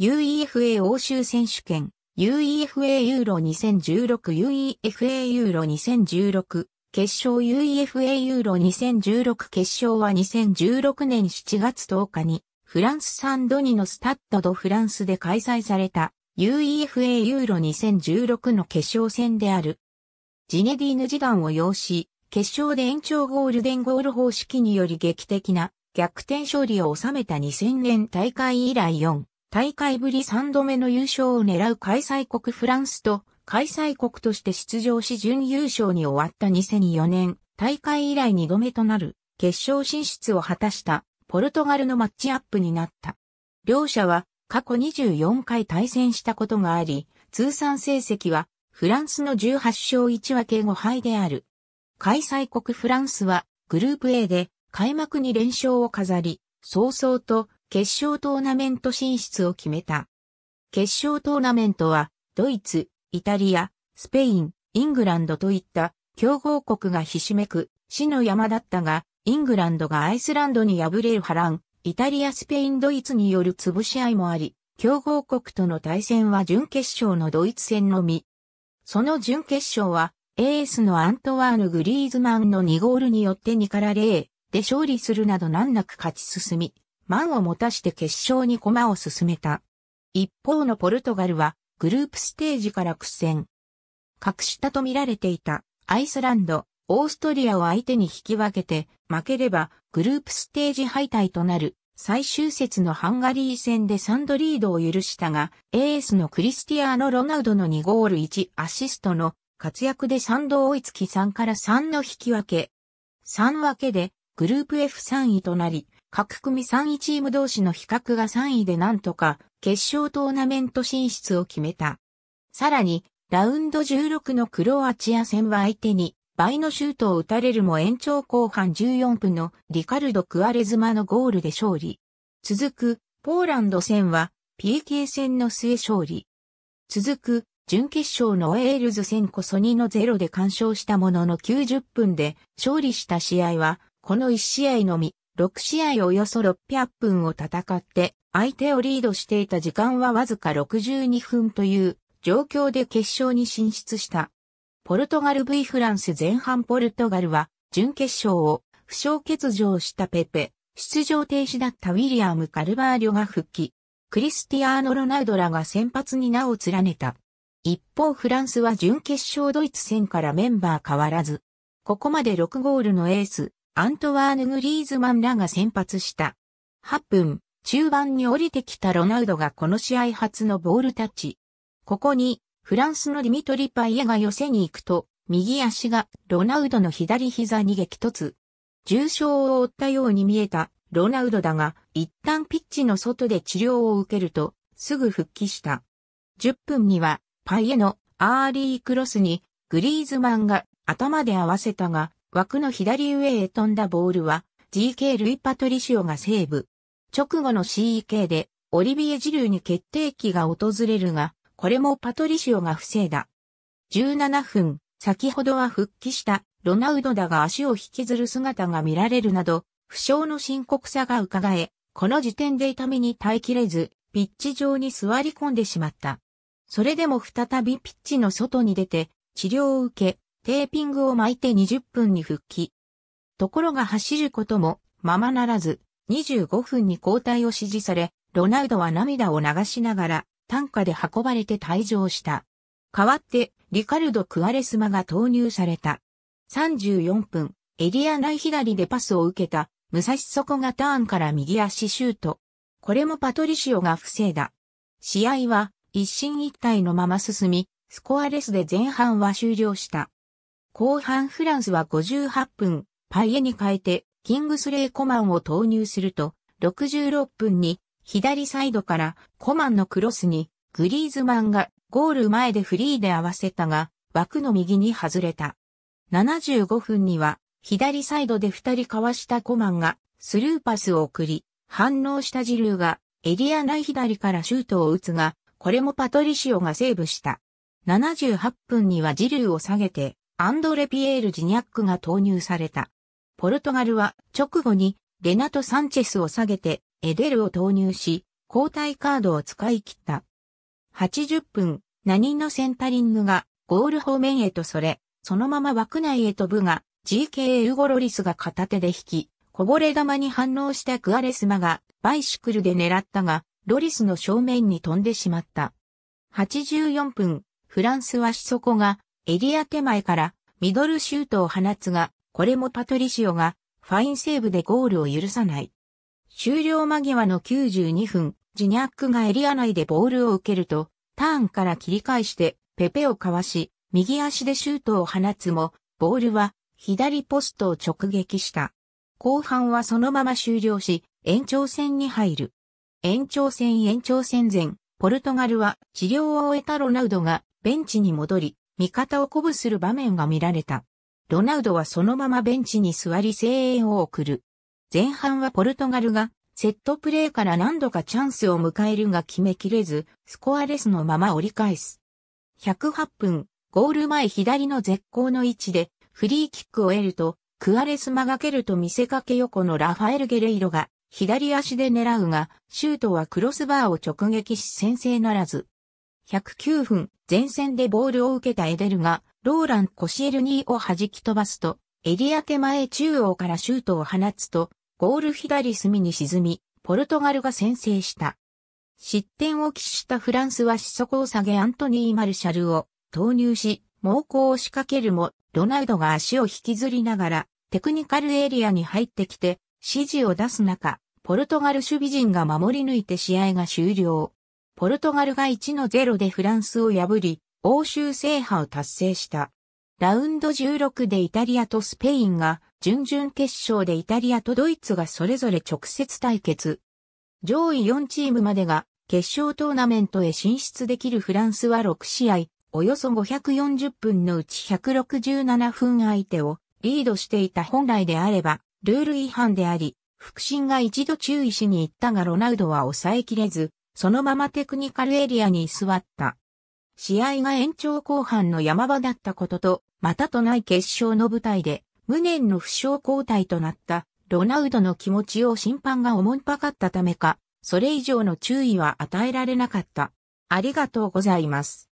UEFA 欧州選手権、UEFA ユーロ2016、UEFA ユーロ2016、決勝 UEFA ユーロ2016決勝は2016年7月10日に、フランスサンドニのスタッドドフランスで開催された UEFA ユーロ2016の決勝戦である。ジネディーヌ・ジダンを擁し、決勝で延長ゴールデンゴール方式により劇的な逆転勝利を収めた2000年大会以来4大会ぶり3度目の優勝を狙う開催国フランスと開催国として出場し準優勝に終わった2004年、大会以来2度目となる決勝進出を果たしたポルトガルのマッチアップになった。両者は過去24回対戦したことがあり、通算成績はフランスの18勝1分け5敗である。開催国フランスはグループ A で開幕に連勝を飾り、早々と決勝トーナメント進出を決めた。決勝トーナメントは、ドイツ、イタリア、スペイン、イングランドといった強豪国がひしめく死の山だったが、イングランドがアイスランドに敗れる波乱、イタリア、スペイン、ドイツによる潰し合いもあり、強豪国との対戦は準決勝のドイツ戦のみ。その準決勝は、エースのアントワーヌ・グリーズマンの2ゴールによって2から0で勝利するなど難なく勝ち進み、満を持たして決勝に駒を進めた。一方のポルトガルはグループステージから苦戦。格下と見られていたアイスランド、オーストリアを相手に引き分けて負ければグループステージ敗退となる最終節のハンガリー戦で3度リードを許したがエースのクリスティアーノ・ロナウドの2ゴール1アシストの活躍で3度追いつき3から3の引き分け。3分けでグループ F3 位となり各組3位チーム同士の比較が3位でなんとか決勝トーナメント進出を決めた。さらに、ラウンド16のクロアチア戦は相手に倍のシュートを打たれるも延長後半14分のリカルド・クアレズマのゴールで勝利。続くポーランド戦は PK 戦の末勝利。続く準決勝のエールズ戦こそ2の0で完勝したものの90分で勝利した試合はこの1試合のみ。6試合およそ600分を戦って、相手をリードしていた時間はわずか62分という状況で決勝に進出した。ポルトガル V フランス前半ポルトガルは準決勝を負傷欠場したペペ、出場停止だったウィリアム・カルバーリョが復帰。クリスティアーノ・ロナウドらが先発に名を連ねた。一方フランスは準決勝ドイツ戦からメンバー変わらず、ここまで6ゴールのエース、アントワーヌ・グリーズマンらが先発した。8分、中盤に降りてきたロナウドがこの試合初のボールタッチ。ここに、フランスのディミトリ・パイエが寄せに行くと、右足がロナウドの左膝に激突。重傷を負ったように見えたロナウドだが、一旦ピッチの外で治療を受けると、すぐ復帰した。10分には、パイエのアーリークロスに、グリーズマンが頭で合わせたが、枠の左上へ飛んだボールは GK ルイ・パトリシオがセーブ。直後の CEK でオリビエ・ジルーに決定機が訪れるが、これもパトリシオが防いだ。17分、先ほどは復帰したロナウドだが足を引きずる姿が見られるなど、負傷の深刻さが伺え、この時点で痛みに耐えきれず、ピッチ上に座り込んでしまった。それでも再びピッチの外に出て、治療を受け、テーピングを巻いて20分に復帰。ところが走ることもままならず、25分に交代を指示され、ロナウドは涙を流しながら、担架で運ばれて退場した。代わって、リカルド・クアレスマが投入された。34分、エリア内左でパスを受けた、武蔵底がターンから右足シュート。これもパトリシオが防いだ。試合は一進一退のまま進み、スコアレスで前半は終了した。後半フランスは58分、パイエに変えて、キングスレイ・コマンを投入すると、66分に、左サイドからコマンのクロスに、グリーズマンがゴール前でフリーで合わせたが、枠の右に外れた。75分には、左サイドで2人かわしたコマンが、スルーパスを送り、反応したジルーが、エリア内左からシュートを打つが、これもパトリシオがセーブした。78分にはジルーを下げて、アンドレ・ピエール・ジニャックが投入された。ポルトガルは直後にレナト・サンチェスを下げてエデルを投入し、交代カードを使い切った。80分、何のセンタリングがゴール方面へとそれ、そのまま枠内へ飛ぶが、GK エウゴロリスが片手で引き、こぼれ球に反応したクアレスマがバイシクルで狙ったが、ロリスの正面に飛んでしまった。84分、フランスはしそこがエリア手前からミドルシュートを放つが、これもパトリシオがファインセーブでゴールを許さない。終了間際の92分、ジニャックがエリア内でボールを受けると、ターンから切り返してペペをかわし、右足でシュートを放つも、ボールは左ポストを直撃した。後半はそのまま終了し、延長戦に入る。延長戦延長戦前、ポルトガルは治療を終えたロナウドがベンチに戻り、味方を鼓舞する場面が見られた。ロナウドはそのままベンチに座り声援を送る。前半はポルトガルがセットプレーから何度かチャンスを迎えるが決めきれず、スコアレスのまま折り返す。108分、ゴール前左の絶好の位置でフリーキックを得ると、クアレスマがけると見せかけ横のラファエル・ゲレイロが左足で狙うが、シュートはクロスバーを直撃し先制ならず。109分、前線でボールを受けたエデルが、ローラン・コシエルニーを弾き飛ばすと、エリア手前中央からシュートを放つと、ゴール左隅に沈み、ポルトガルが先制した。失点を喫したフランスはそ速を下げアントニー・マルシャルを投入し、猛攻を仕掛けるも、ロナウドが足を引きずりながら、テクニカルエリアに入ってきて、指示を出す中、ポルトガル守備陣が守り抜いて試合が終了。ポルトガルが1の0でフランスを破り、欧州制覇を達成した。ラウンド16でイタリアとスペインが、準々決勝でイタリアとドイツがそれぞれ直接対決。上位4チームまでが決勝トーナメントへ進出できるフランスは6試合、およそ540分のうち167分相手をリードしていた本来であれば、ルール違反であり、腹心が一度注意しに行ったがロナウドは抑えきれず、そのままテクニカルエリアに居座った。試合が延長後半の山場だったことと、またとない決勝の舞台で、無念の負傷交代となった、ロナウドの気持ちを審判がおもんぱかったためか、それ以上の注意は与えられなかった。ありがとうございます。